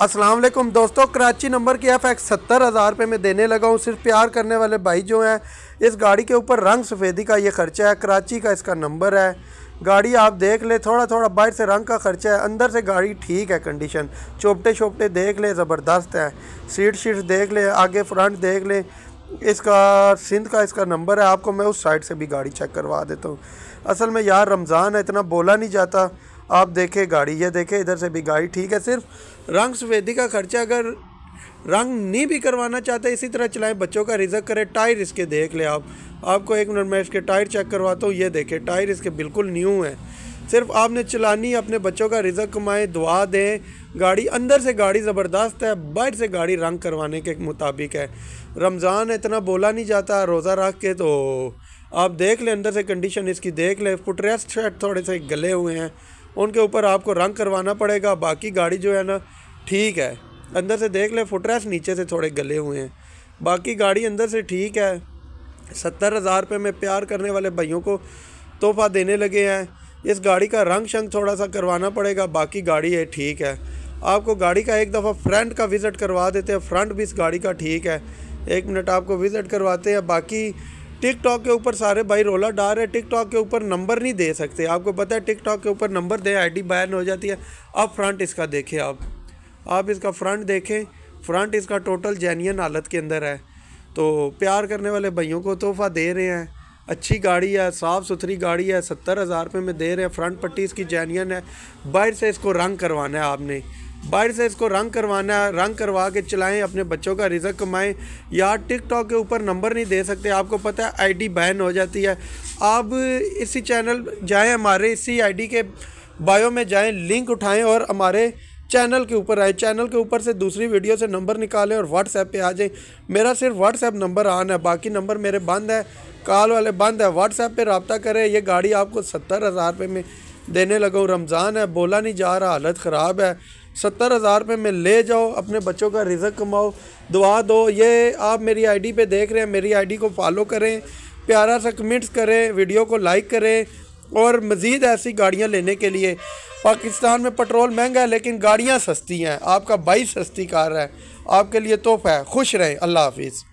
असलम दोस्तों कराची नंबर की F X सत्तर हज़ार रुपये में देने लगा हूँ सिर्फ प्यार करने वाले भाई जो हैं इस गाड़ी के ऊपर रंग सफ़ेदी का ये ख़र्चा है कराची का इसका नंबर है गाड़ी आप देख ले थोड़ा थोड़ा बाहर से रंग का खर्चा है अंदर से गाड़ी ठीक है कंडीशन चोपटे छोपटे देख ले ज़बरदस्त है सीट शीट देख ले आगे फ्रंट देख ले इसका सिंध का इसका नंबर है आपको मैं उस साइड से भी गाड़ी चेक करवा देता हूँ असल में यार रमज़ान है इतना बोला नहीं जाता आप देखें गाड़ी ये देखें इधर से भी गाड़ी ठीक है सिर्फ रंग सफेदी का खर्चा अगर रंग नहीं भी करवाना चाहते इसी तरह चलाएं बच्चों का रिजक करें टायर इसके देख लें आप आपको एक मिनट मैं इसके टायर चेक करवाता हूँ ये देखे टायर इसके बिल्कुल न्यू है सिर्फ आपने चलानी अपने बच्चों का रिजक कमाएँ दुआ दें गाड़ी अंदर से गाड़ी ज़बरदस्त है बाहर से गाड़ी रंग करवाने के मुताबिक है रमज़ान इतना बोला नहीं जाता रोज़ा रख के तो आप देख लें अंदर से कंडीशन इसकी देख लें फुटरेस्ट थोड़े से गले हुए हैं उनके ऊपर आपको रंग करवाना पड़ेगा बाकी गाड़ी जो है ना ठीक है अंदर से देख ले फुटरेस नीचे से थोड़े गले हुए हैं बाकी गाड़ी अंदर से ठीक है सत्तर हज़ार रुपये में प्यार करने वाले भाइयों को तोहफा देने लगे हैं इस गाड़ी का रंग शंग थोड़ा सा करवाना पड़ेगा बाकी गाड़ी है ठीक है आपको गाड़ी का एक दफ़ा फ्रंट का विज़िट करवा देते हैं फ्रंट भी इस गाड़ी का ठीक है एक मिनट आपको विज़िट करवाते हैं बाकी टिकटॉक के ऊपर सारे भाई रोला डाल रहे टिकटॉक के ऊपर नंबर नहीं दे सकते आपको पता है टिकटॉक के ऊपर नंबर दें आईडी बैन हो जाती है अब फ्रंट इसका देखें आप आप इसका फ्रंट देखें फ्रंट इसका टोटल जेन्यन हालत के अंदर है तो प्यार करने वाले भाइयों को तोहफा दे रहे हैं अच्छी गाड़ी है साफ़ सुथरी गाड़ी है सत्तर हज़ार रुपये में दे रहे हैं फ्रंट पट्टी इसकी जेन्यन है बाहर से इसको रंग करवाना है आपने बाहर से इसको रंग करवाना है रंग करवा के चलाएं अपने बच्चों का रिजक कमाएं या टिकटॉक के ऊपर नंबर नहीं दे सकते आपको पता है आईडी बैन हो जाती है आप इसी चैनल जाएं हमारे इसी आईडी के बायो में जाएं लिंक उठाएं और हमारे चैनल के ऊपर आए चैनल के ऊपर से दूसरी वीडियो से नंबर निकालें और व्हाट्सएप पर आ जाएँ मेरा सिर्फ व्हाट्सएप नंबर आना है बाकी नंबर मेरे बंद है कॉल वाले बंद है व्हाट्सएप पर रबता करें ये गाड़ी आपको सत्तर हज़ार रुपये में देने लगा रमज़ान है बोला नहीं जा रहा हालत ख़राब है सत्तर हज़ार रुपये में ले जाओ अपने बच्चों का रिजक कमाओ दुआ दो ये आप मेरी आईडी पे देख रहे हैं मेरी आईडी को फॉलो करें प्यारा सा कमेंट्स करें वीडियो को लाइक करें और मज़ीद ऐसी गाड़ियाँ लेने के लिए पाकिस्तान में पेट्रोल महंगा है लेकिन गाड़ियाँ सस्ती हैं आपका बाइक सस्ती कार है आपके लिए तोहफ़ा है खुश रहें अल्लाह हाफिज़